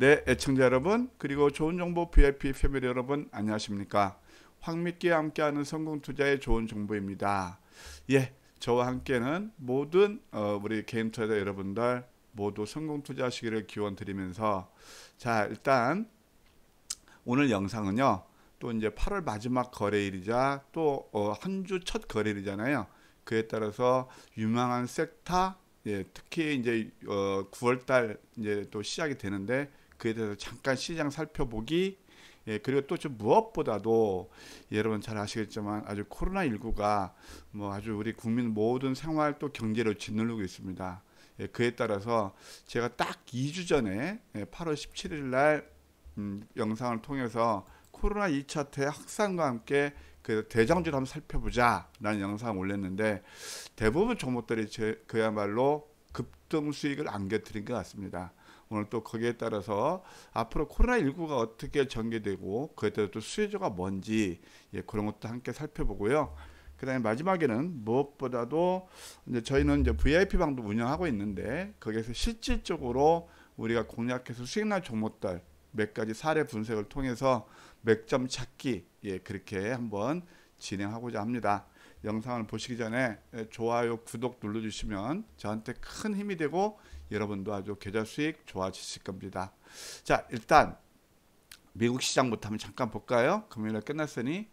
네, 애청자 여러분, 그리고 좋은 정보 VIP 패밀리 여러분, 안녕하십니까? 황미끼와 함께하는 성공 투자의 좋은 정보입니다. 예, 저와 함께는 모든 어, 우리 개인 투자 여러분들 모두 성공 투자하시기를 기원 드리면서 자, 일단 오늘 영상은요. 또 이제 8월 마지막 거래일이자 또 한 주첫 어, 거래일이잖아요. 그에 따라서 유망한 섹터 예, 특히 이제 어, 9월달 이제 또 시작이 되는데 그에 대해서 잠깐 시장 살펴보기 예, 그리고 또좀 무엇보다도 여러분 잘 아시겠지만 아주 코로나 19가 뭐 아주 우리 국민 모든 생활 또 경제를 짓누르고 있습니다. 예, 그에 따라서 제가 딱 2주 전에 예, 8월 17일 날 음, 영상을 통해서 코로나 2차 대 확산과 함께 그 대장주를 한번 살펴보자라는 영상 올렸는데 대부분 종목들이 제, 그야말로 급등 수익을 안겨드린 것 같습니다. 오늘 또 거기에 따라서 앞으로 코로나19가 어떻게 전개되고 그에 따라서 또수혜주가 뭔지 예, 그런 것도 함께 살펴보고요. 그다음에 마지막에는 무엇보다도 이제 저희는 이제 VIP 방도 운영하고 있는데 거기에서 실질적으로 우리가 공략해서 수익날 종목들 몇 가지 사례 분석을 통해서 맥점 찾기 예 그렇게 한번 진행하고자 합니다. 영상을 보시기 전에 예, 좋아요 구독 눌러주시면 저한테 큰 힘이 되고 여러분도 아주 계좌 수익 좋아지실 겁니다. 자, 일단 미국 시장부터 한번 잠깐 볼까요? 금요일날 끝났으니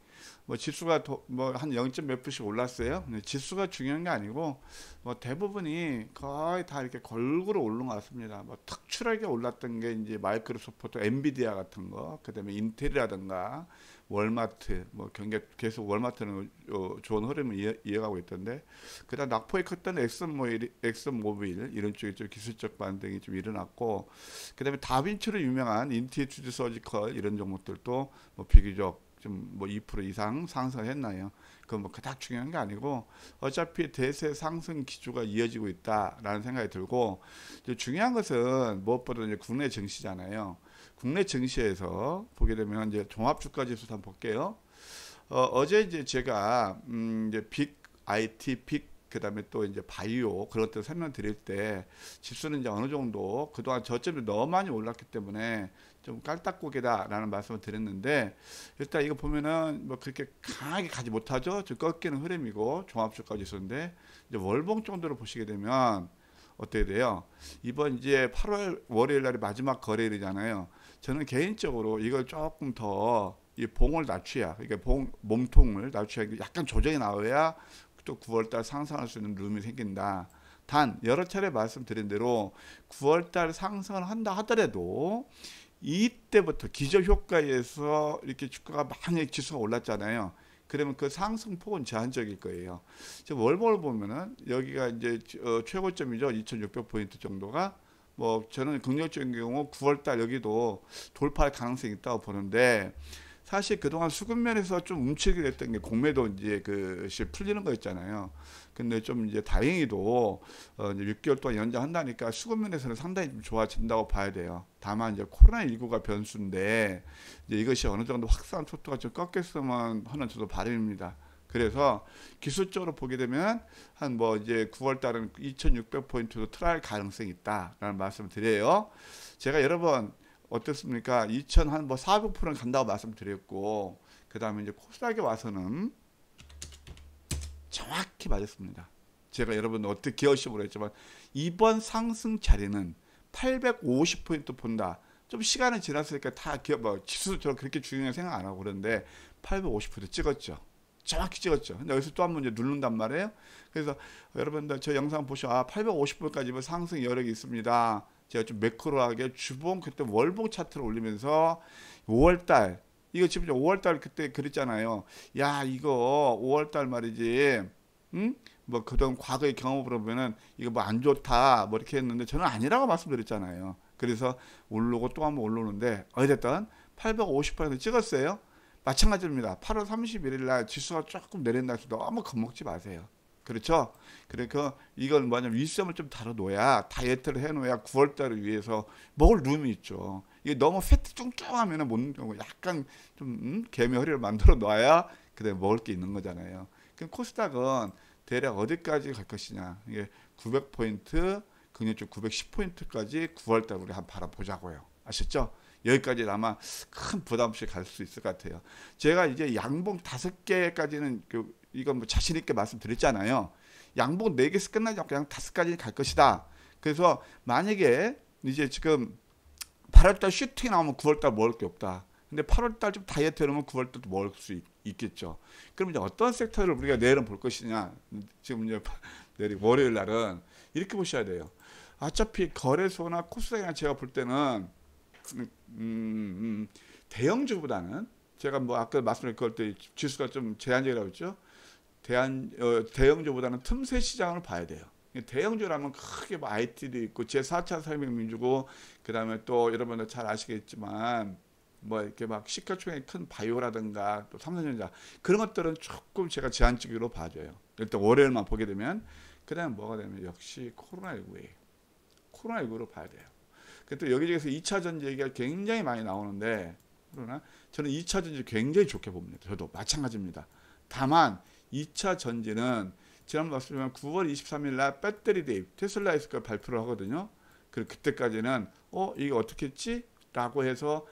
뭐 지수가 뭐 한 0.몇 푼씩 올랐어요. 지수가 중요한 게 아니고 뭐 대부분이 거의 다 이렇게 골고루 오른 것 같습니다. 뭐 특출하게 올랐던 게 이제 마이크로소프트, 엔비디아 같은 거, 그다음에 인텔이라든가 월마트 뭐 경계 계속 월마트는 어, 좋은 흐름을 이해 이어가고 있던데 그다음 낙폭이 컸던 엑슨모일 엑슨모빌 이런 쪽에 좀 기술적 반등이 좀 일어났고 그다음에 다빈치로 유명한 인티튜드 서지컬 이런 종목들도 뭐 비교적 좀 뭐 2% 이상 상승했나요? 그건 뭐 그닥 중요한 게 아니고 어차피 대세 상승 기조가 이어지고 있다라는 생각이 들고 이제 중요한 것은 무엇보다 이제 국내 증시잖아요. 국내 증시에서 보게 되면 이제 종합 주가 지수 한번 볼게요. 어, 제 이제 제가 음, 이제 빅 IT 빅 그다음에 또 이제 바이오 그런 것들 설명드릴 때 지수는 이제 어느 정도 그동안 저점이 너무 많이 올랐기 때문에 좀 깔딱고개다라는 말씀을 드렸는데 일단 이거 보면은 뭐 그렇게 강하게 가지 못하죠. 좀 꺾이는 흐름이고 종합주가지수었는데 이제 월봉 정도로 보시게 되면 어떻게 돼요? 이번 이제 8월 월요일 날이 마지막 거래일이잖아요. 저는 개인적으로 이걸 조금 더 이 봉을 낮추야 그러니까 봉 몸통을 낮추야 약간 조정이 나와야 또 9월달 상승할 수 있는 룸이 생긴다. 단 여러 차례 말씀드린 대로 9월달 상승을 한다 하더라도 이때부터 기저효과에서 이렇게 주가가 많이 지수가 올랐잖아요. 그러면 그 상승폭은 제한적일 거예요. 월봉을 보면은 여기가 이제 어, 최고점이죠. 2600포인트 정도가 뭐 저는 긍정적인 경우 9월달 여기도 돌파할 가능성이 있다고 보는데 사실 그동안 수급 면에서 좀 움츠리게 됐던 게 공매도 이제 그시 풀리는 거 있잖아요. 근데 좀 이제 다행히도 어 이제 6개월 동안 연장한다니까 수급 면에서는 상당히 좀 좋아진다고 봐야 돼요. 다만 이제 코로나 19가 변수인데 이제 이것이 어느 정도 확산 속도가 좀 꺾였으면 하는 저도 바람입니다. 그래서 기술적으로 보게 되면 한 뭐 이제 9월 달은 2 6 0 0포인트로 트라이 가능성이 있다라는 말씀을 드려요. 제가 여러 번 어떻습니까? 2,000 한 뭐 400%는 간다고 말씀드렸고 그다음에 이제 코스닥에 와서는 정확히 맞았습니다. 제가 여러분 어떻게 기억시험을 했지만 이번 상승 자리는 850포인트 본다. 좀 시간이 지났으니까 다 기업 뭐 지수처럼 그렇게 중요하 생각 안 하고 그런데 850포인트 찍었죠. 정확히 찍었죠. 근데 여기서 또 한 번이 누른단 말이에요. 그래서 여러분들 저 영상 보시고 아 850불까지 상승 여력이 있습니다. 제가 좀 매크로하게 주봉 그때 월봉 차트를 올리면서 5월달 이거 지금 5월달 그때 그랬잖아요. 야 이거 5월달 말이지. 응? 뭐그동안 과거의 경험으로 보면은 이거 뭐 안 좋다 뭐 이렇게 했는데 저는 아니라고 말씀드렸잖아요. 그래서 올르고 또 한 번 올르는데 어쨌든 850%를 찍었어요. 마찬가지입니다. 8월 31일 날 지수가 조금 내린다 해서 너무 겁먹지 마세요. 그렇죠? 그러니까 그, 이건 뭐냐면 윗셈을 좀 다뤄놓아야 다이어트를 해놓아야 9월달을 위해서 먹을 룸이 있죠. 이게 너무 패트 쫑쫑하면 못 먹고 약간 좀 음? 개미 허리를 만들어 놔야 그다 먹을 게 있는 거잖아요. 그럼 코스닥은 대략 어디까지 갈 것이냐. 이게 900포인트, 금리쪽 910포인트까지 9월달 우리 한번 바라보자고요. 아셨죠? 여기까지 아마 큰 부담 없이 갈 수 있을 것 같아요. 제가 이제 양봉 다섯 개까지는 그 이건 뭐 자신 있게 말씀드렸잖아요. 양봉 네개에 끝나지 않고 그냥 다섯 가지 갈 것이다. 그래서 만약에 이제 지금 8월달 슈팅 나오면 9월달 먹을 게 없다. 근데 8월달 좀 다이어트 해놓으면 9월달도 먹을 수 있, 겠죠 그럼 이제 어떤 섹터를 우리가 내일은 볼 것이냐. 지금 이제 내일 월요일 날은 이렇게 보셔야 돼요. 어차피 거래소나 코스닥이나 제가 볼 때는 음, 음 대형주보다는 제가 뭐 아까 말씀을 그럴 때 지수가 좀 제한적이라고 했죠. 대한 어, 대형주보다는 틈새 시장을 봐야 돼요. 대형주라면 크게 뭐 IT도 있고 제4차 산업혁주고 그다음에 또 여러분들 잘 아시겠지만 뭐 이렇게 막 시가총액 큰 바이오라든가 또 삼성전자 그런 것들은 조금 제가 제한적으로 봐줘요. 일단 월요일만 보게 되면 그다음 뭐가 되면 역시 코로나19에 코로나19로 봐야 돼요. 그때 여기저기서 2차전지 얘기가 굉장히 많이 나오는데 그러나 저는 2차전지 굉장히 좋게 봅니다. 저도 마찬가지입니다. 다만 2차전지는 지난번 말씀드린 9월 23일 날 배터리 대입 테슬라에서 발표를 하거든요. 그리고 그때까지는 어 이게 어떻게 했지? 라고 해서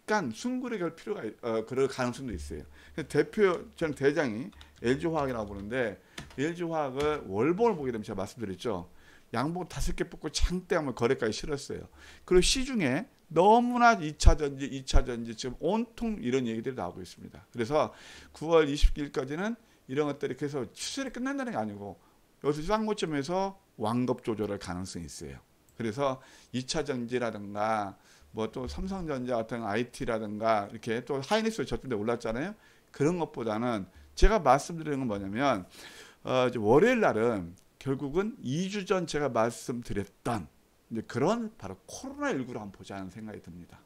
약간 숭구려 갈 필요가 어, 그럴 가능성도 있어요. 대표 저는 대장이 LG화학이라고 보는데 LG화학을 월봉을 보게 되면 제가 말씀드렸죠. 양복 다섯 개 뽑고 창대함을 거래까지 실었어요. 그리고 시중에 너무나 2차전지, 2차전지 지금 온통 이런 얘기들이 나오고 있습니다. 그래서 9월 29일까지는 이런 것들이 계속 추세를 끝난다는 게 아니고 여기서 쌍고점에서 완급 조절할 가능성이 있어요. 그래서 2차전지라든가 뭐 또 삼성전자 같은 IT라든가 이렇게 또 하이닉스 저점대 올랐잖아요. 그런 것보다는 제가 말씀드리는 건 뭐냐면 어, 월요일 날은 결국은 2주 전 제가 말씀드렸던 그런 바로 코로나19로 한번 보자는 생각이 듭니다.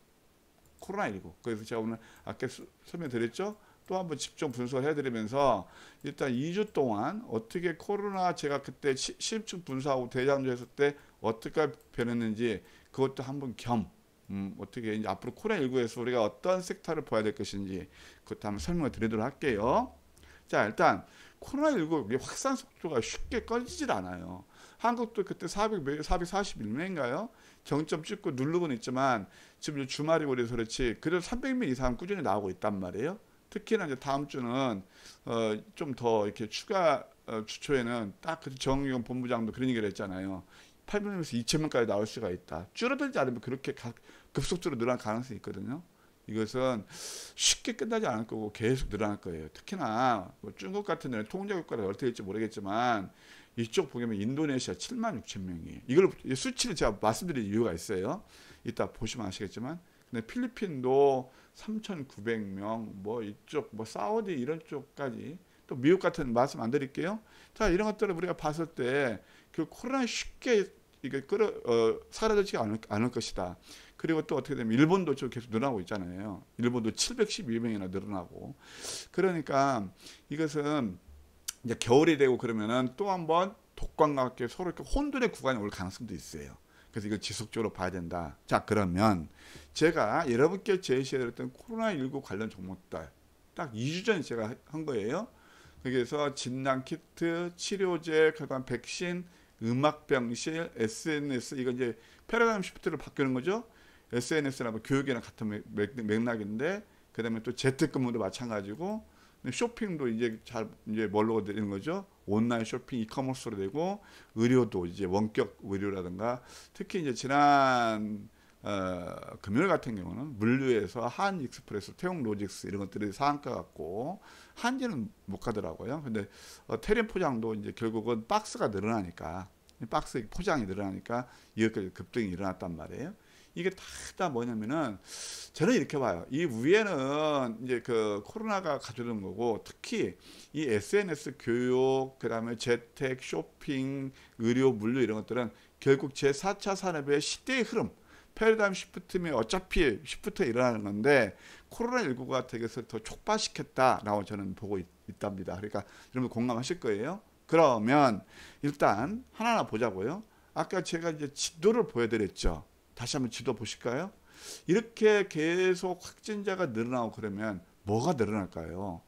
코로나19. 그래서 제가 오늘 아까 설명드렸죠? 또 한번 집중 분석을 해드리면서 일단 2주 동안 어떻게 코로나 제가 그때 시증 분석하고 대장조 했을 때 어떻게 변했는지 그것도 한번 겸 음, 어떻게 이제 앞으로 코로나19에서 우리가 어떤 섹터를 봐야 될 것인지 그것도 한번 설명을 드리도록 할게요. 자 일단 코로나19 확산 속도가 쉽게 꺼지질 않아요. 한국도 그때 400, 441명인가요? 정점 찍고 누르고는 있지만 지금 주말이고 그래서 그렇지 그래도 300명 이상 꾸준히 나오고 있단 말이에요. 특히나 이제 다음 주는 어, 좀 더 이렇게 추가 어, 주초에는 딱 그 정의용 본부장도 그런 얘기를 했잖아요. 800명에서 2,000명까지 나올 수가 있다. 줄어들지 않으면 그렇게 급속도로 늘어날 가능성이 있거든요. 이것은 쉽게 끝나지 않을 거고 계속 늘어날 거예요. 특히나 뭐 중국 같은 데는 통제 국가라 어떻게 될지 모르겠지만 이쪽 보면 인도네시아 7만 6천 명이 이걸 수치를 제가 말씀드릴 이유가 있어요. 이따 보시면 아시겠지만 근데 필리핀도 3,900명 뭐 이쪽 뭐 사우디 이런 쪽까지 또 미국 같은 말씀 안 드릴게요. 자 이런 것들을 우리가 봤을 때 그 코로나 쉽게 이게 끌어 어, 사라지지 않을, 않을 것이다. 그리고 또 어떻게 되면 일본도 지금 계속 늘어나고 있잖아요. 일본도 712명이나 늘어나고. 그러니까 이것은 이제 겨울이 되고 그러면은 또 한번 독감과 함께 서로 이렇게 혼돈의 구간이 올 가능성도 있어요. 그래서 이걸 지속적으로 봐야 된다. 자, 그러면 제가 여러분께 제시해드렸던 코로나19 관련 종목들 딱 2주 전에 제가 한 거예요. 그래서 진단 키트, 치료제, 그다음 백신, 음악병실, SNS 이건 이제 패러다임 시프트를 바뀌는 거죠. s n s 뭐교육이나 같은 맥락인데 그다음에 또 재택근무도 마찬가지고 쇼핑도 이제 잘 이제 뭘로 되는 거죠? 온라인 쇼핑 이커머스로 되고 의료도 이제 원격 의료라든가 특히 이제 지난 어, 금요일 같은 경우는 물류에서 한 익스프레스, 태용 로직스 이런 것들이 상한가 같고 한지는 못 가더라고요. 근데 어, 테린 포장도 이제 결국은 박스가 늘어나니까 박스 포장이 늘어나니까 이것까지 급등이 일어났단 말이에요. 이게 다, 뭐냐면은 저는 이렇게 봐요. 이 위에는 이제 그 코로나가 가져오는 거고 특히 이 SNS 교육, 그다음에 재택, 쇼핑, 의료, 물류 이런 것들은 결국 제4차 산업의 시대의 흐름, 패러다임 시프트면 어차피 시프트가 일어나는 건데 코로나19가 되게서 더 촉발시켰다라고 저는 보고 있, 답니다 그러니까 여러분 공감하실 거예요. 그러면 일단 하나하나 보자고요. 아까 제가 이제 지도를 보여드렸죠. 다시 한번 지도 보실까요? 이렇게 계속 확진자가 늘어나고 그러면 뭐가 늘어날까요?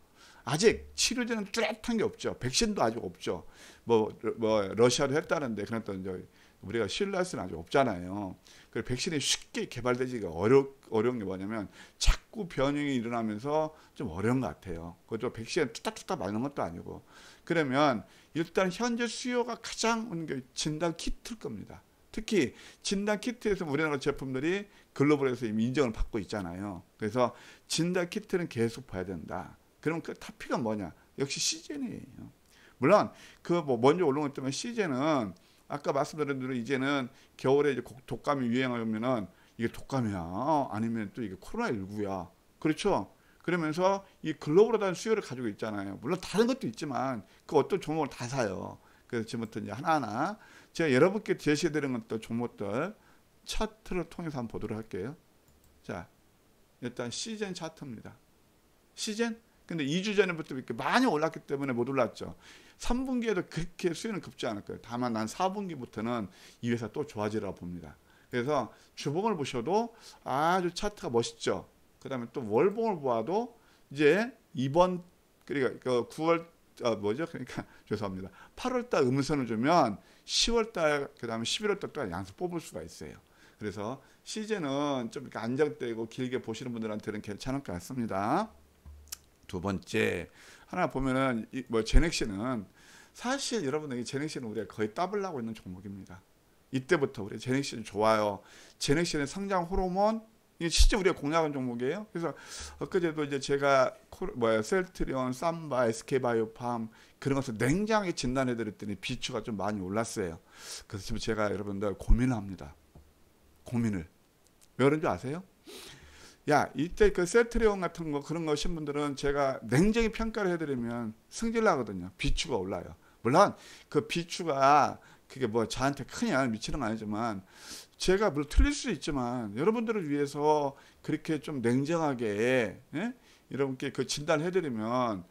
아직 치료제는 뚜렷한 게 없죠. 백신도 아직 없죠. 뭐, 뭐 러시아도 했다는데 그랬던 이 우리가 신라스는 아직 없잖아요. 그 백신이 쉽게 개발되지가 어려 어려운 게 뭐냐면 자꾸 변형이 일어나면서 좀 어려운 것 같아요. 그것 백신에 딱뚝딱 맞는 것도 아니고 그러면 일단 현재 수요가 가장 온게 그 진단 키트일 겁니다. 특히 진단 키트에서 우리나라 제품들이 글로벌에서 이미 인정을 받고 있잖아요. 그래서 진단 키트는 계속 봐야 된다. 그럼 그 타피가 뭐냐? 역시 시즌이에요. 물론 그뭐 먼저 올라온 때면 시즌은 아까 말씀드린 대로 이제는 겨울에 이제 독감이 유행하면은 이게 독감이야. 아니면 또 이게 코로나19야. 그렇죠? 그러면서 이 글로벌하다는 수요를 가지고 있잖아요. 물론 다른 것도 있지만 그 어떤 종목을 다 사요. 그래서 지금부터 이제 하나하나 제가 여러분께 제시해드리는것도 종목들 차트를 통해서 한번 보도록 할게요. 자, 일단 시즌 차트입니다. 시즌? 근데 2주 전에부터 이렇게 많이 올랐기 때문에 못 올랐죠. 3분기에도 그렇게 수요는 급지 않을 거예요. 다만 난 4분기부터는 이 회사 또 좋아지라 고 봅니다. 그래서 주봉을 보셔도 아주 차트가 멋있죠. 그 다음에 또 월봉을 보아도 이제 이번 그러니까 9월 그 아 뭐죠? 그러니까 죄송합니다. 8월달 음선을 주면 10월 달, 그 다음에 11월 달까지 양수 뽑을 수가 있어요. 그래서 시즌은 좀 이렇게 안정되고 길게 보시는 분들한테는 괜찮을 것 같습니다. 두 번째, 하나 보면은, 뭐, 제넥시는 사실 여러분에게 제넥시는 우리가 거의 따블라고 있는 종목입니다. 이때부터 우리 제넥시는 좋아요. 제넥시는 성장 호르몬, 이게 실제 우리가 공략한 종목이에요. 그래서 엊그제도 이제 제가 뭐 셀트리온, 삼바, SK바이오팜, 그런 것을 냉장에 진단해 드렸더니 비추가 좀 많이 올랐어요. 그래서 지금 제가 여러분들 고민을 합니다. 고민을. 왜 그런 줄 아세요? 야, 이때 그 셀트리온 같은 거 그런 거신 분들은 제가 냉정히 평가를 해드리면 승질 나거든요. 비추가 올라요. 물론 그 비추가 그게 뭐 저한테 큰 영향을 미치는 건 아니지만 제가 물론 틀릴 수 있지만 여러분들을 위해서 그렇게 좀 냉정하게 예? 여러분께 그 진단해드리면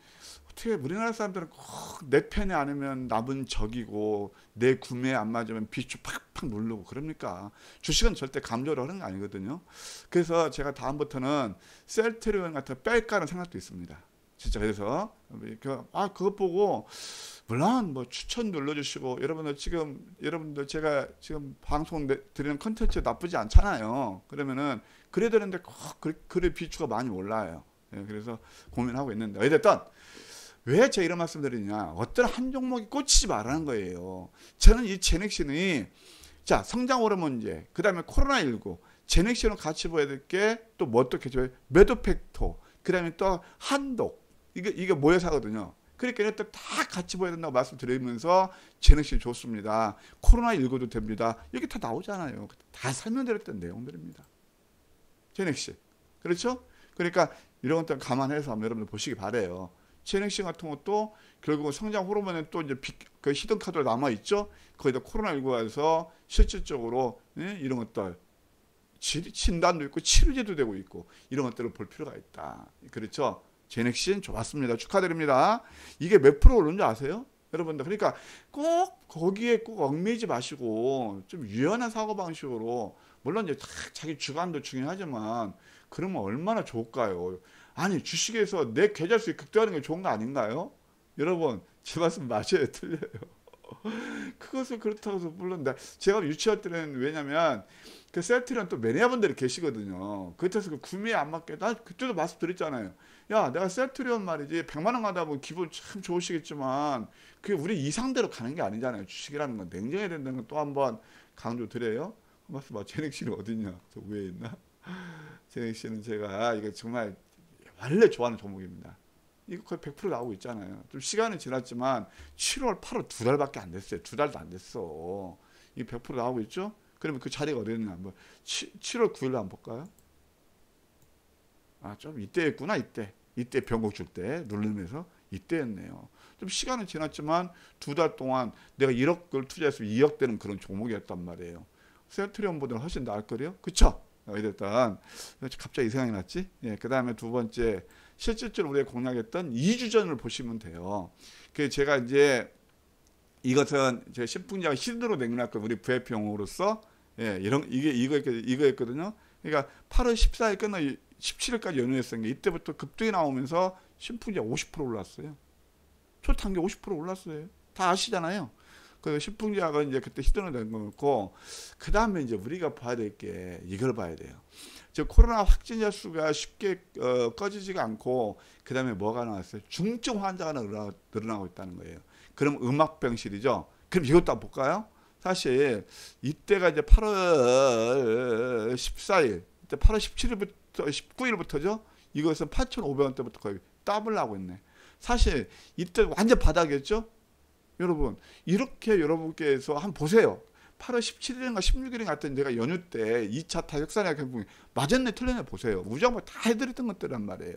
어떻게 우리나라 사람들은 꼭 내 편이 아니면 남은 적이고 내 구매에 안 맞으면 비추 팍팍 누르고 그럽니까? 주식은 절대 감조를 하는 거 아니거든요. 그래서 제가 다음부터는 셀트리온 같은 뺄까는 생각도 있습니다. 진짜 그래서 아 그것 보고 물론 뭐 추천 눌러주시고 여러분들 지금 여러분들 제가 지금 방송 드리는 컨텐츠 나쁘지 않잖아요. 그러면은 그래야 되는데 꼭 글의 그, 비추가 많이 올라요. 예, 그래서 고민하고 있는데 어쨌든 왜 제가 이런 말씀 드리냐. 어떤 한 종목이 꽂히지 말라는 거예요. 저는 이 제넥신이 자, 성장 호르 문제, 그 다음에 코로나19, 제넥신을 같이 보여야 될 게또 뭐 어떻게 매도팩토, 그 다음에 또 한독, 이게, 이게 모여서 하거든요. 그러니 이것도 다 같이 보여야 된다고 말씀드리면서 제넥신 좋습니다. 코로나19도 됩니다. 이게 다 나오잖아요. 다 설명드렸던 내용들입니다. 제넥신. 그렇죠? 그러니까 이런 것들 감안해서 여러분들 보시기 바래요. 진행신 같은 것도 결국은 성장 호르몬에 또 이제 비, 그 히든 카드로 남아 있죠. 거기다 코로나19에서 실질적으로 예? 이런 것들 질, 진단도 있고 치료제도 되고 있고 이런 것들을 볼 필요가 있다. 그렇죠? 제넥신 좋았습니다. 축하드립니다. 이게 몇 프로 오른지 아세요? 여러분들 그러니까 꼭 거기에 꼭 얽매이지 마시고 좀 유연한 사고 방식으로 물론 이제 자기 주관도 중요하지만 그러면 얼마나 좋을까요? 아니 주식에서 내 계좌 수익 극대화하는 게 좋은 거 아닌가요? 여러분 제 말씀 맞아요 틀려요. 그것을 그렇다고 해서 물론 제가 유치할 때는 왜냐면 그 셀트리온 또 매니아분들이 계시거든요. 그때서 그 구매에 안 맞게 나 그때도 말씀드렸잖아요. 야 내가 셀트리온 말이지 100만 원 가다 보면 기분 참 좋으시겠지만 그게 우리 이상대로 가는 게 아니잖아요. 주식이라는 건 냉정해야 된다는 건 또 한번 강조드려요. 말씀 봐. 재넥 씨는 어디냐저 위에 있나? 재넥 씨는 제가 이거 정말 원래 좋아하는 종목입니다. 이거 거의 100% 나오고 있잖아요. 좀 시간은 지났지만 7월, 8월 두 달밖에 안 됐어요. 두 달도 안 됐어. 이100% 나오고 있죠? 그러면 그 자리가 어디였나 한번 7, 7월 9일로 한번 볼까요? 아, 좀 이때였구나, 이때. 이때 병곡 줄때 누르면서 이때였네요. 좀 시간은 지났지만 두 달 동안 내가 1억을 투자했으면 2억 되는 그런 종목이었단 말이에요. 세트리온보다는 훨씬 나을 거래요? 그쵸? 어찌됐든 갑자기 이 생각이 났지. 예, 그 다음에 두 번째 실질적으로 우리가 공략했던 2주 전을 보시면 돼요. 그 제가 이제 이것은 제가 신풍자가 실드로 냉각을 우리 VF 용으로서 예, 이런 이게 이거 이거였거든요. 그러니까 8월 14일 끝나 17일까지 연휴했었는데 이때부터 급등이 나오면서 신풍자 50% 올랐어요. 초탄게 50% 올랐어요. 다 아시잖아요. 그식품 십분기학은 이제 그때 시도는 된 거고 그 다음에 이제 우리가 봐야 될 게 이걸 봐야 돼요. 즉 코로나 확진자 수가 쉽게 어, 꺼지지가 않고 그 다음에 뭐가 나왔어요? 중증 환자가 늘어나, 고 있다는 거예요. 그럼 음악병실이죠. 그럼 이것도 한번 볼까요? 사실 이때가 이제 8월 14일, 이때 8월 17일부터 19일부터죠. 이것은 8,500원대부터 거의 더블 나고 있네. 사실 이때 완전 바닥이었죠. 여러분 이렇게 여러분께서 한번 보세요. 8월 17일인가 16일인가 하여튼 내가 연휴 때 2차 타격산약 해보면 맞았네 틀렸네 보세요. 우정부 다 해드렸던 것들란 말이에요.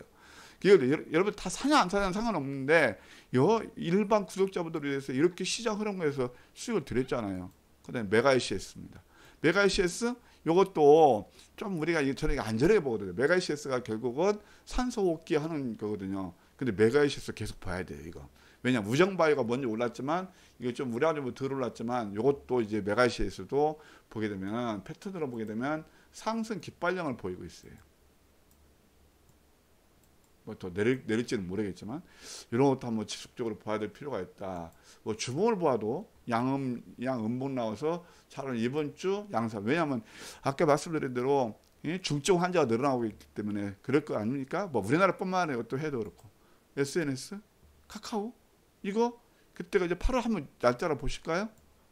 여러분 다 사냐 안 사냐는 상관없는데 요 일반 구독자분들을 위해서 이렇게 시장 흐름에서 수익을 드렸잖아요. 그다음에 메가 ICS입니다. 메가 ICS 요것도 좀 우리가 저녁에 안전하게 보거든요. 메가 ICS가 결국은 산소 호흡기 하는 거거든요. 근데 메가 ICS 계속 봐야 돼요. 이거 왜냐 무정바위가 먼저 올랐지만 이게 좀 우량주로 뭐 덜 올랐지만 이것도 이제 메가시에서도 보게 되면 패턴으로 보게 되면 상승 깃발령을 보이고 있어요. 뭐더 내릴, 내릴지는 모르겠지만 이런 것도 한번 지속적으로 봐야 될 필요가 있다. 뭐 주봉을 보아도 양음 양 음봉 나와서 차라리 이번 주 양산. 왜냐하면 아까 말씀드린 대로 중증 환자가 늘어나고 있기 때문에 그럴 거 아닙니까? 뭐 우리나라뿐만 아니라 또 해도 그렇고 SNS, 카카오 이거 그때가 이제 8월 한 번 날짜로 보실까요?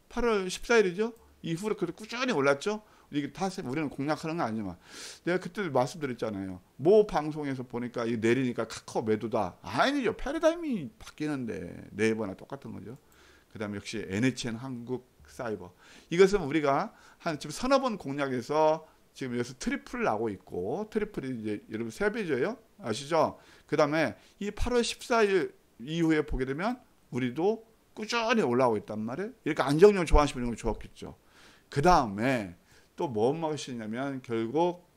8월 14일이죠. 이후로 그래 꾸준히 올랐죠. 이게 다 우리는 공략하는 거 아니지만 내가 그때도 말씀드렸잖아요. 모 방송에서 보니까 이 내리니까 카카오 매도다. 아니죠. 패러다임이 바뀌는데 네이버나 똑같은 거죠. 그다음에 역시 NHN 한국 사이버. 이것은 우리가 한 지금 서너 번 공략에서 지금 여기서 트리플 나고 있고 트리플이 이제 여러분 세 배죠요. 아시죠? 그다음에 이 8월 14일 이후에 보게 되면 우리도 꾸준히 올라오고 있단 말이에요. 이렇게 안정적 좋아하시는 건 좋았겠죠. 그 다음에 또 뭐 먹으시냐면 결국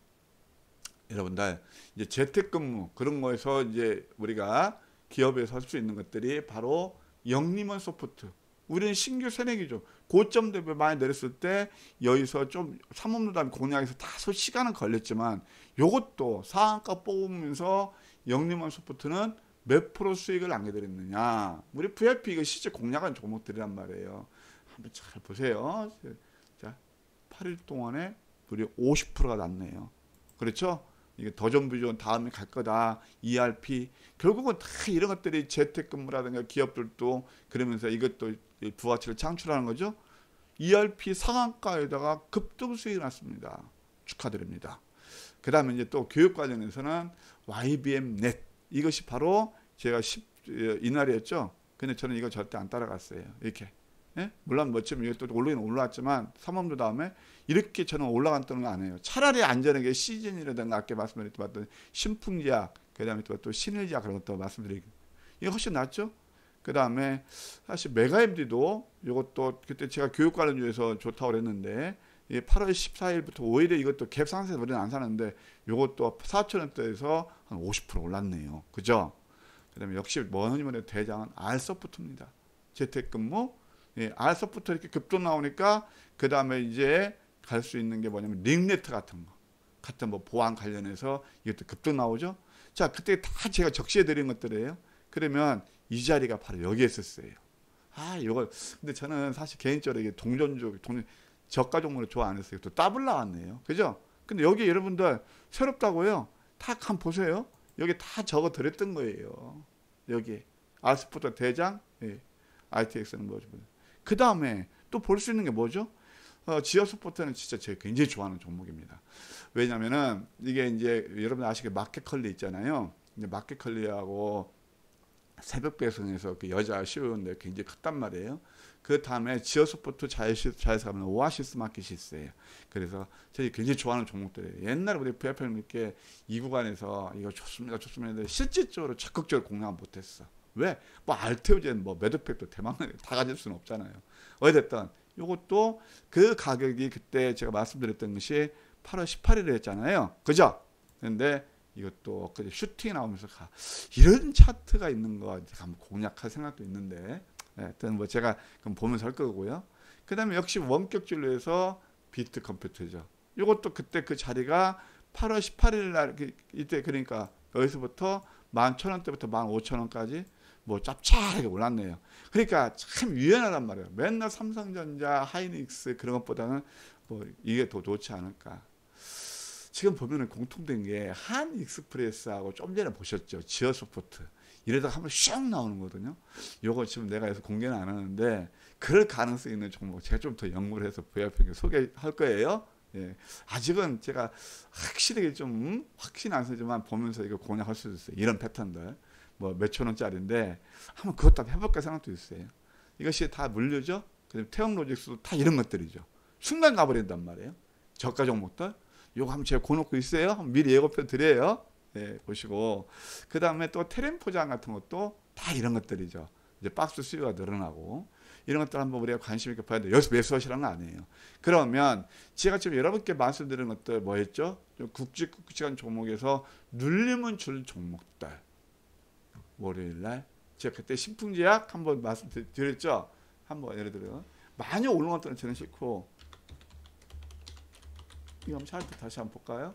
여러분들 이제 재택근무 그런 거에서 이제 우리가 기업에서 할 수 있는 것들이 바로 영리먼 소프트. 우리는 신규 새내기죠. 고점 대비 많이 내렸을 때 여기서 좀 삼업노담 공략에서 다소 시간은 걸렸지만 이것도 상한가 뽑으면서 영리먼 소프트는 몇 프로 수익을 남겨드렸느냐 우리 VIP 이거 실제 공략한 종목들이란 말이에요. 한번 잘 보세요. 자, 8일 동안에 무려 50%가 났네요. 그렇죠? 이게 더존비존 다음에 갈 거다. ERP 결국은 다 이런 것들이 재택근무라든가 기업들도 그러면서 이것도 부가치를 창출하는 거죠. ERP 상한가에다가 급등 수익이 났습니다. 축하드립니다. 그 다음에 이제 또 교육 과정에서는 YBM 넷 이것이 바로 제가 10 예, 이날이었죠. 근데 저는 이거 절대 안 따라갔어요. 이렇게. 예? 물론 멋지면 뭐 이것도 올라긴 올라왔지만 삼원도 다음에 이렇게 저는 올라갔다는 거아니에요 차라리 안전하게 시즌이라든가 아까 말씀드렸던 신풍제약, 그 다음에 또 신일제약 그런 것도 말씀드리고 이게 훨씬 낫죠. 그 다음에 사실 메가MD도 이것도 그때 제가 교육관련 중에서 좋다고 그랬는데 8월 14일부터 오히려 이것도 갭 상승해서 우리는 안 사는데 이것도 4천 원대에서 한 50% 올랐네요. 그죠? 그다음에 역시 뭐니 뭐니 대장은 알서프트입니다. 재택근무, 예, 알서프트 이렇게 급등 나오니까 그 다음에 이제 갈 수 있는 게 뭐냐면 링네트 같은 거, 같은 뭐 보안 관련해서 이것도 급등 나오죠. 자, 그때 다 제가 적시해 드린 것들이에요. 그러면 이 자리가 바로 여기에 있었어요. 아, 이걸 근데 저는 사실 개인적으로 이게 동전주 동전 저가 종목을 좋아 안 했어요. 또 더블 나왔네요. 그죠? 근데 여기 여러분들 새롭다고요. 탁한 보세요. 여기 다 적어 드렸던 거예요. 여기 아스포터 대장, 예. ITX는 뭐죠? 그 다음에 또 볼 수 있는 게 뭐죠? 어, 지어 스포트는 진짜 제가 굉장히 좋아하는 종목입니다. 왜냐면은 이게 이제 여러분 아시게 마켓컬리 있잖아요. 이제 마켓컬리하고 새벽 배송에서 그 여자 c e o 데 굉장히 컸단 말이에요. 그 다음에 지어소포트자회스 가면 오아시스 마켓이 있어요. 그래서 저희 굉장히 좋아하는 종목들이에요. 옛날에 우리 VIP님께 이 구간에서 이거 좋습니다, 좋습니다 했는데 실질적으로 적극적으로 공략 못했어. 왜? 뭐 알테오젠, 뭐 메드팩도 대망을 다 가질 수는 없잖아요. 어쨌든 이것도 그 가격이 그때 제가 말씀드렸던 것이 8월 18일에 했잖아요. 그죠? 근데 이것도 그 슈팅 이 나오면서 가. 이런 차트가 있는 거 한번 공략할 생각도 있는데 하여튼 뭐 제가 그럼 보면서 할 거고요. 그 다음에 역시 원격진로 에서 비트 컴퓨터죠. 이것도 그때 그 자리가 8월 18일 날 그, 이때 그러니까 여기서부터 1 1 0 0 0원때부터 15,000원까지 뭐 짭짤하게 올랐네요. 그러니까 참 유연하단 말이에요. 맨날 삼성전자, 하이닉스 그런 것보다는 뭐 이게 더 좋지 않을까. 지금 보면은 공통된 게 한익스프레스하고 좀 전에 보셨죠. 지어소프트. 이래다가 한번 슝 나오는 거거든요. 요거 지금 내가 해서 공개는 안 하는데 그럴 가능성 있는 종목 제가 좀 더 연구를 해서 VR평균 소개할 거예요. 예. 아직은 제가 확실하게 좀 음? 확신 안 서지만 보면서 이거 공략할 수도 있어요. 이런 패턴들. 뭐 몇천 원짜리인데 한번 그것도 한번 해볼까 생각도 있어요. 이것이 다 물류죠. 그다음 태형 로직스도 다 이런 것들이죠. 순간 가버린단 말이에요. 저가 종목들. 요거 한번 제가 고놓고 있어요. 미리 예고편 드려요. 네, 보시고 그 다음에 또 테렌 포장 같은 것도 다 이런 것들이죠. 이제 박스 수요가 늘어나고 이런 것들 한번 우리가 관심 있게 봐야 돼. 여기서 매수하시라는 거 아니에요. 그러면 제가 지금 여러분께 말씀드린 것들 뭐였죠? 국지국지간 종목에서 눌림은 줄 종목들. 월요일 날 제가 그때 신풍제약 한번 말씀드렸죠. 한번 예를 들어 많이 오올 것들은 저는 싫고 이거 한번 차트 다시 한번 볼까요?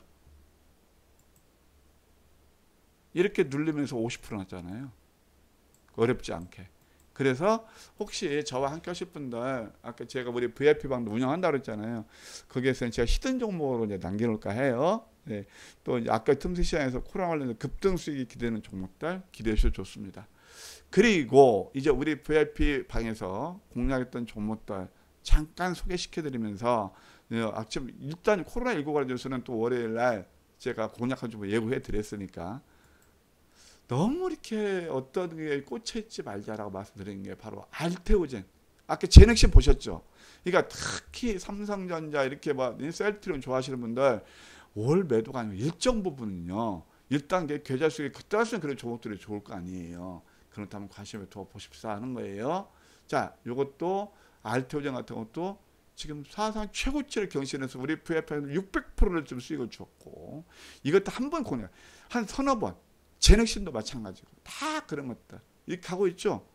이렇게 누르면서 50% 났잖아요. 어렵지 않게. 그래서 혹시 저와 함께 하실 분들 아까 제가 우리 VIP 방도 운영한다 그랬잖아요. 거기에서 제가 히든 종목으로 이제 남겨놓을까 해요. 네. 또 아까 틈새 시장에서 코로나 관련된 급등 수익이 기대는 종목들 기대해 주셔도 좋습니다. 그리고 이제 우리 VIP 방에서 공략했던 종목들 잠깐 소개시켜드리면서 네, 아침 일단 코로나 19 관련해서는 또 월요일 날 제가 공략한 종목 예고해 드렸으니까 너무 이렇게 어떤 게 꽂혀 있지 말자라고 말씀드린 게 바로 알테오젠. 아까 제넥신 보셨죠? 그러니까 특히 삼성전자 이렇게 셀트리온 좋아하시는 분들 월 매도가 아니고 일정 부분은요. 일단 그 계좌 수익이 그때라 그런 종목들이 좋을 거 아니에요. 그렇다면 관심을 더 보십사 하는 거예요. 자, 요것도 알테오젠 같은 것도 지금 사상 최고치를 경신해서 우리 v f 에 600%를 좀 수익을 줬고 이것도 한번 공략 한 서너 번 재능심도 마찬가지고 다 그런 것들 이 가고 있죠.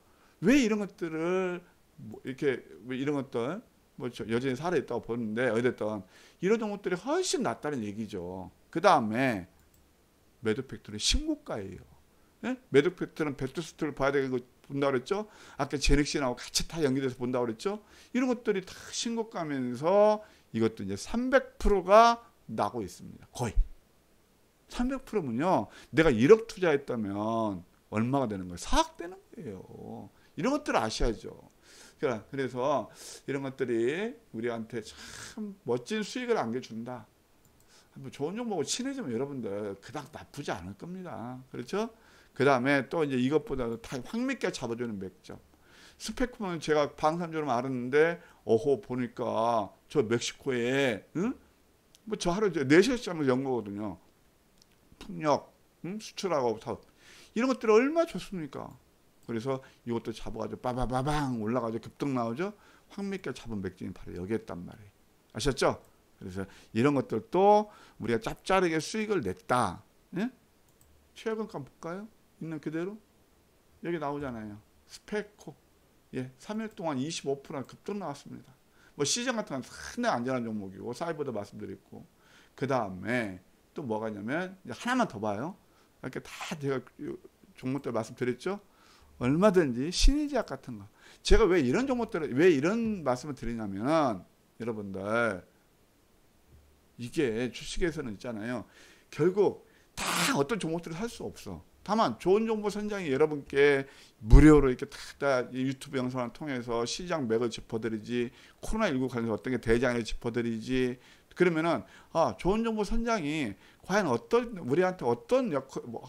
왜 이런 것들을 뭐 이렇게 이런 것들 뭐 여전히 살아 있다고 보는데 어쨌든 이런 것들이 훨씬 낫다는 얘기죠. 그 다음에 매도팩트는 신고가예요. 네? 예? 매도팩트는 베트스트를 봐야 되고 본다 그랬죠. 아까 제닉신하고 같이 다 연결돼서 본다 그랬죠. 이런 것들이 다 신고가면서 이것도 이제 300%가 나고 있습니다. 거의. 300%면요. 내가 1억 투자했다면 얼마가 되는 거예요? 4억 되는 거예요. 이런 것들을 아셔야죠. 그러니까 그래서 이런 것들이 우리한테 참 멋진 수익을 안겨준다. 한 좋은 종목을 친해지면 여러분들 그닥 나쁘지 않을 겁니다. 그렇죠? 그 다음에 또 이제 이것보다도 다황미게 잡아주는 맥점. 스펙크은 제가 방산적으로 알았는데, 어호, 보니까 저 멕시코에, 응? 뭐 저 하루 4시간씩 하면 연거거든요. 풍력, 음? 수출하고 사업 이런 것들이 얼마 좋습니까? 그래서 이것도 잡아가지고 빠바바방 올라가지 급등 나오죠. 황미결 잡은 맥주인 바로 여기 있단 말이에요. 아셨죠? 그래서 이런 것들도 우리가 짭짤하게 수익을 냈다. 예? 최근값 볼까요? 있는 그대로 여기 나오잖아요. 스펙코 예, 3일 동안 25%나 급등 나왔습니다. 뭐 시장 같은 건 상당히 안전한 종목이고 사이버도 말씀드렸고 그 다음에 또 뭐가 있냐면 하나만 더 봐요. 이렇게 다 제가 종목 때 말씀드렸죠. 얼마든지 신의제약 같은 거. 제가 왜 이런 종목들을 왜 이런 말씀을 드리냐면 여러분들 이게 주식에서는 있잖아요. 결국 다 어떤 종목들을 살 수 없어. 다만 좋은 정보 선장이 여러분께 무료로 이렇게 다 유튜브 영상을 통해서 시장 맥을 짚어드리지 코로나19 관련해서 어떤 게 대장을 짚어드리지 그러면은 아, 좋은 정보 선장이 과연 어떤 우리한테 어떤 역할 뭐,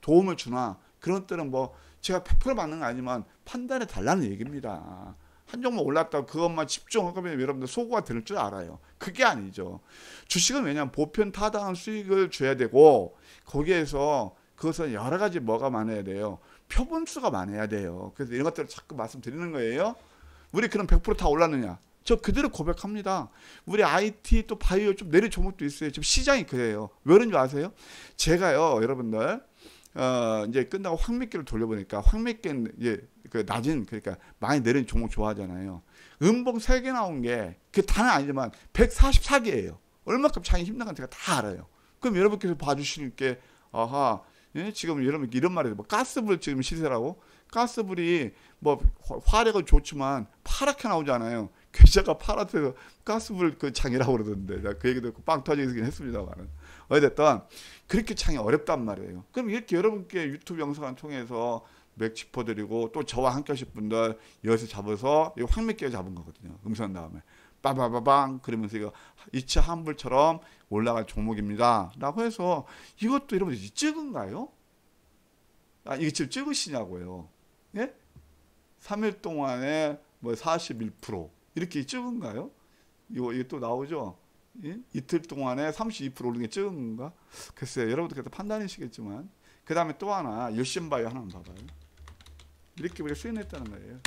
도움을 주나 그런 때는 뭐 제가 100%받는거 아니지만 판단해 달라는 얘기입니다. 한 종목 올랐다고 그것만 집중하면 여러분들 소구가 될줄 알아요. 그게 아니죠. 주식은 왜냐면 하 보편 타당한 수익을 줘야 되고 거기에서 그것은 여러 가지 뭐가 많아야 돼요. 표본수가 많아야 돼요. 그래서 이런 것들을 자꾸 말씀드리는 거예요. 우리 그럼 100%다 올랐느냐? 저 그대로 고백합니다. 우리 IT 또 바이오 좀 내린 종목도 있어요. 지금 시장이 그래요. 왜 그런지 아세요? 제가요, 여러분들. 어, 이제 끝나고 황미기를 돌려보니까 황미기는 이제 그 낮은 그러니까 많이 내린 종목 좋아하잖아요. 음봉 3개 나온 게 그단는 아니지만 144개예요. 얼마큼 장이 힘든 건제가 다 알아요. 그럼 여러분께서 봐주시는 게 아하 예? 지금 여러분 이런 말이에요. 뭐 가스불 지금 시세라고 가스불이 뭐 화력은 좋지만 파랗게 나오잖아요. 괴자가 파란색서 가스불 그 창이라고 그러던데 그 얘기 듣고 빵 터지긴 했습니다만은 어쨌든 그렇게 창이 어렵단 말이에요. 그럼 이렇게 여러분께 유튜브 영상을 통해서 맥 짚어드리고 또 저와 함께 하실 분들 여기서 잡아서 이거 황맥기를 잡은 거거든요. 음산 다음에 빠바바방 그러면서 이거 2차 환불처럼 올라갈 종목입니다. 라고 해서 이것도 여러분 찍은가요? 아, 이게 지금 찍으시냐고요. 예? 3일 동안에 뭐 41%, 이렇게 적인가요 이거 이게 또 나오죠. 예? 이틀 동안에 32% 오른 게 쯤인가? 글쎄 여러분들께서 판단이시겠지만 그 다음에 또 하나 열심바이오 하나만 봐봐요. 이렇게 우리가 수행했다는 거예요.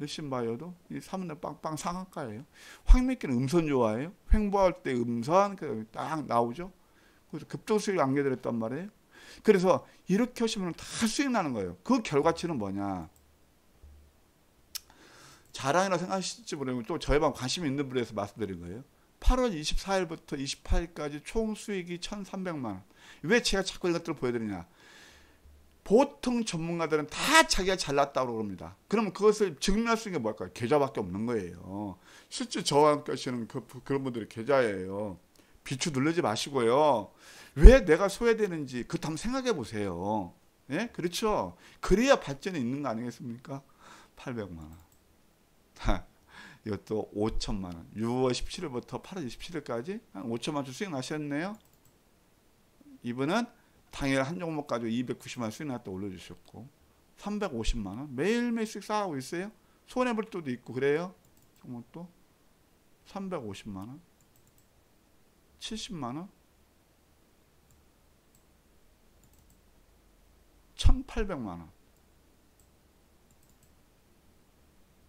열심바이오도 3은 빵빵 상한가예요. 황맥기는 음선 좋아해요. 횡보할 때 음선 그딱 나오죠. 그래서 급등 수익을 안겨드렸단 말이에요. 그래서 이렇게 하시면 다 수익 나는 거예요. 그 결과치는 뭐냐? 자랑이라고 생각하실지 모르겠고 또 저희 방 관심 있는 분에서 말씀드린 거예요. 8월 24일부터 28일까지 총 수익이 1,300만 원. 왜 제가 자꾸 이런 것들을 보여드리냐. 보통 전문가들은 다 자기가 잘났다고 그럽니다. 그러면 그것을 증명할 수 있는 게 뭘까요? 계좌밖에 없는 거예요. 실제 저와 함께 하시는 그, 그런 분들이 계좌예요. 비추 누르지 마시고요. 왜 내가 소외되는지 그것 한번 생각해 보세요. 예? 그렇죠? 그래야 발전이 있는 거 아니겠습니까? 800만 원. 이것도 5천만 원. 6월 17일부터 8월 27일까지 한 5천만 원 수익 나셨네요. 이분은 당일 한 종목 가지고 290만 원 수익 났다 올려주셨고 350만 원 매일매일 수익 쌓아고 있어요. 손해볼 때도 있고 그래요. 종목 또 350만 원 70만 원 1800만 원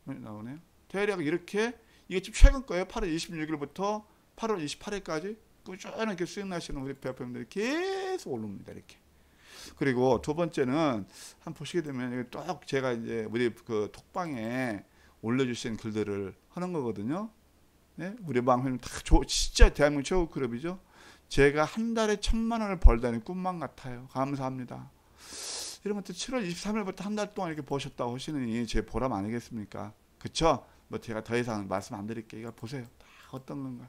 네, 나오네요. 대략 이렇게 이게 지금 최근 거예요. 8월 26일부터 8월 28일까지 꾸준하게 수익 나시는 우리 배우님들이 계속 오릅니다. 이렇게. 그리고 두 번째는 한 보시게 되면 딱 제가 이제 우리 그 톡방에 올려주신 글들을 하는 거거든요. 네? 우리 방회는 다 조, 진짜 대한민국 최고 그룹이죠. 제가 한 달에 천만 원을 벌다니 꿈만 같아요. 감사합니다. 이런 것들 7월 23일부터 한 달 동안 이렇게 보셨다고 하시는 이 제 보람 아니겠습니까? 그쵸? 뭐 제가 더 이상 말씀 안 드릴게요. 이거 보세요. 다 어떤 건가.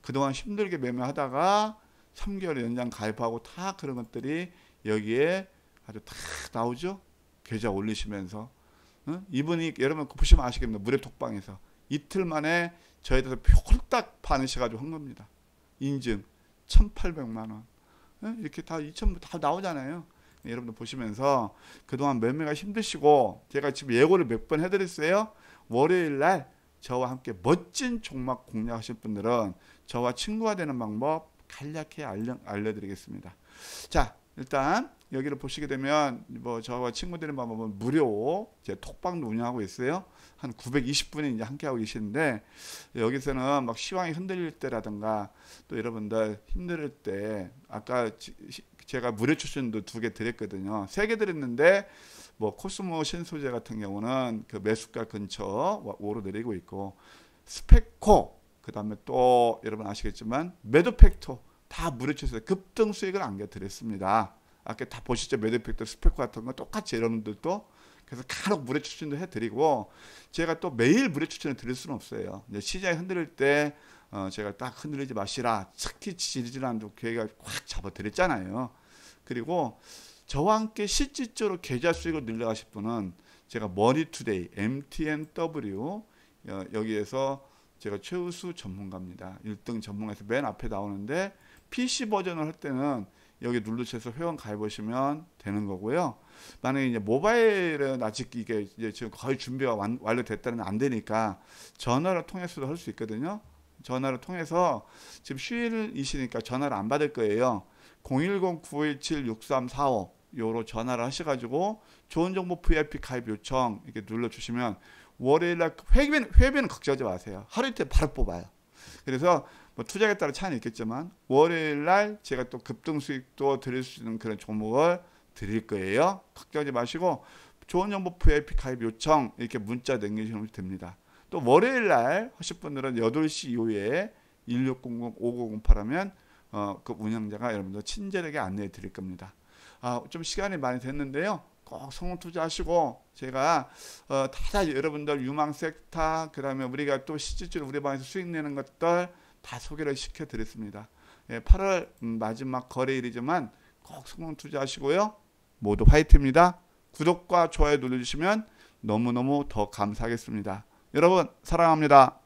그동안 힘들게 매매하다가 3개월 연장 가입하고 다 그런 것들이 여기에 아주 다 나오죠. 계좌 올리시면서. 응? 이분이 여러분 보시면 아시겠는데 무료톡방에서 이틀 만에 저에 대해서 홀딱 반으셔가지고 한 겁니다. 인증 1,800만 원. 응? 이렇게 다2 0 0다 나오잖아요. 여러분들 보시면서 그동안 매매가 힘드시고 제가 지금 예고를 몇 번 해드렸어요. 월요일 날 저와 함께 멋진 종목 공략하실 분들은 저와 친구가 되는 방법 간략히 알려, 알려드리겠습니다. 자 일단 여기를 보시게 되면 뭐 저와 친구들의 방법은 무료 제 톡방도 운영하고 있어요. 한 920분이 이제 함께하고 계시는데 여기서는 막 시황이 흔들릴 때라든가 또 여러분들 힘들 때 아까 제가 무료 추천도 두 개 드렸거든요. 세 개 드렸는데 뭐 코스모 신소재 같은 경우는 그 매수가 근처 오르내리고 있고 스펙코 그다음에 또 여러분 아시겠지만 매도팩토 다 무료 추천 급등 수익을 안겨드렸습니다. 아까 다 보시죠. 매도팩토 스펙코 같은 거 똑같이 여러분들도 그래서 간혹 무료 추천도 해드리고 제가 또 매일 무료 추천을 드릴 수는 없어요. 시장이 흔들릴 때 어, 제가 딱 흔들리지 마시라. 특히 지지난환도 교회가 확 잡아드렸잖아요. 그리고 저와 함께 실질적으로 계좌 수익을 늘려가실 분은 제가 머니투데이 MTNW 어, 여기에서 제가 최우수 전문가입니다. 1등 전문가에서 맨 앞에 나오는데 PC 버전을 할 때는 여기 눌러셔서 회원 가입하시면 되는 거고요. 만약에 이제 모바일은 아직 이게 이제 지금 거의 준비가 완, 완료됐다면 안 되니까 전화를 통해서도 할 수 있거든요. 전화를 통해서 지금 휴일이시니까 전화를 안 받을 거예요. 010-917-6345 요로 전화를 하셔가지고 좋은 정보 VIP 가입 요청 이렇게 눌러주시면 월요일날 그 회비는, 회비는 걱정하지 마세요. 하루 이틀 바로 뽑아요. 그래서 뭐 투자에 따라 차이는 있겠지만 월요일날 제가 또 급등 수익도 드릴 수 있는 그런 종목을 드릴 거예요. 걱정하지 마시고 좋은 정보 VIP 가입 요청 이렇게 문자 남기시면 됩니다. 또 월요일 날 하실 분들은 8시 이후에 1 6 0 0 5 9 0 8 하면 어, 그 운영자가 여러분들 친절하게 안내해 드릴 겁니다. 아, 좀 시간이 많이 됐는데요. 꼭 성공 투자하시고 제가 어, 다 여러분들 유망 섹터 그다음에 우리가 또 시지줄 우리 방에서 수익 내는 것들 다 소개를 시켜 드렸습니다. 예, 8월 마지막 거래일이지만 꼭 성공 투자하시고요. 모두 화이트입니다. 구독과 좋아요 눌러주시면 너무너무 더 감사하겠습니다. 여러분 사랑합니다.